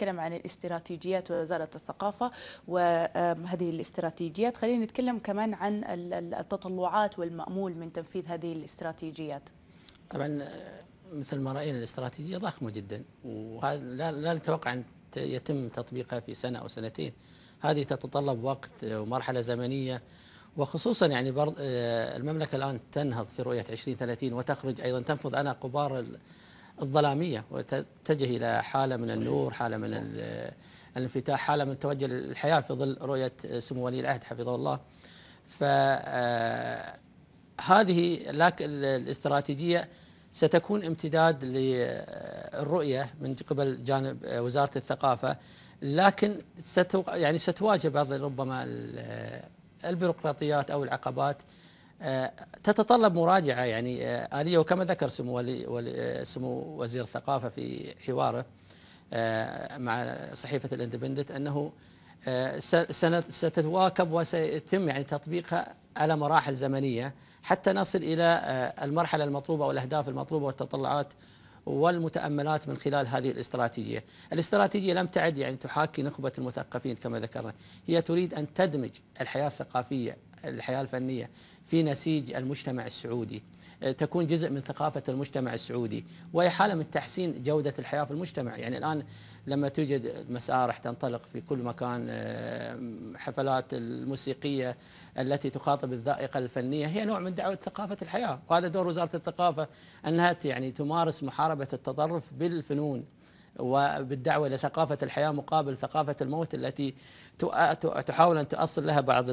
نتكلم عن الاستراتيجيات ووزارة الثقافة وهذه الاستراتيجيات خلينا نتكلم كمان عن التطلعات والمأمول من تنفيذ هذه الاستراتيجيات طبعا آه، مثل ما رأينا الاستراتيجية ضخمة جدا وهذا لا نتوقع أن يتم تطبيقها في سنة أو سنتين هذه تتطلب وقت ومرحلة زمنية وخصوصا يعني آه، المملكة الآن تنهض في رؤية 2030 وتخرج أيضا تنفض عنها قبار الظلامية وتتجه إلى حالة من النور حالة من الانفتاح حالة من توجه الحياة في ظل رؤية سمو ولي العهد حفظه الله فهذه آه، الاستراتيجية ستكون امتداد للرؤية من قبل جانب وزارة الثقافة لكن يعني ستواجه بعض ربما البيروقراطيات أو العقبات تتطلب مراجعة يعني آه، آلية وكما ذكر سمو, ولي آه، سمو وزير الثقافة في حواره آه، مع صحيفة الاندبندنت أنه ستتواكب وسيتم يعني تطبيقها على مراحل زمنية حتى نصل إلى المرحلة المطلوبة والأهداف المطلوبة والتطلعات والمتأملات من خلال هذه الاستراتيجية الاستراتيجية لم تعد يعني تحاكي نخبة المثقفين كما ذكرنا هي تريد أن تدمج الحياة الثقافية الحياة الفنية في نسيج المجتمع السعودي آه، تكون جزء من ثقافة المجتمع السعودي وهي حالة من تحسين جودة الحياة في المجتمع يعني الآن لما توجد مسارح تنطلق في كل مكان آه، حفلات الموسيقية التي تخاطب الذائقة الفنية هي نوع من دعوة ثقافة الحياة وهذا دور وزارة الثقافة أنها يعني تمارس محاربة التطرف بالفنون وبالدعوة إلى ثقافة الحياة مقابل ثقافة الموت التي تحاول أن تؤصل لها بعض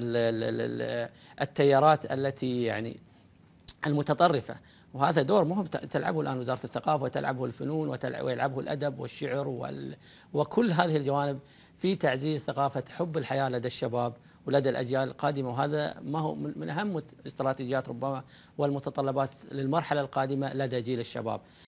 التيارات التي يعني المتطرفة وهذا دور مهم تلعبه الآن وزارة الثقافة وتلعبه الفنون ويلعبه الأدب والشعر وال وكل هذه الجوانب في تعزيز ثقافة حب الحياة لدى الشباب ولدى الأجيال القادمة وهذا ما هو من أهم استراتيجيات ربما والمتطلبات للمرحلة القادمة لدى جيل الشباب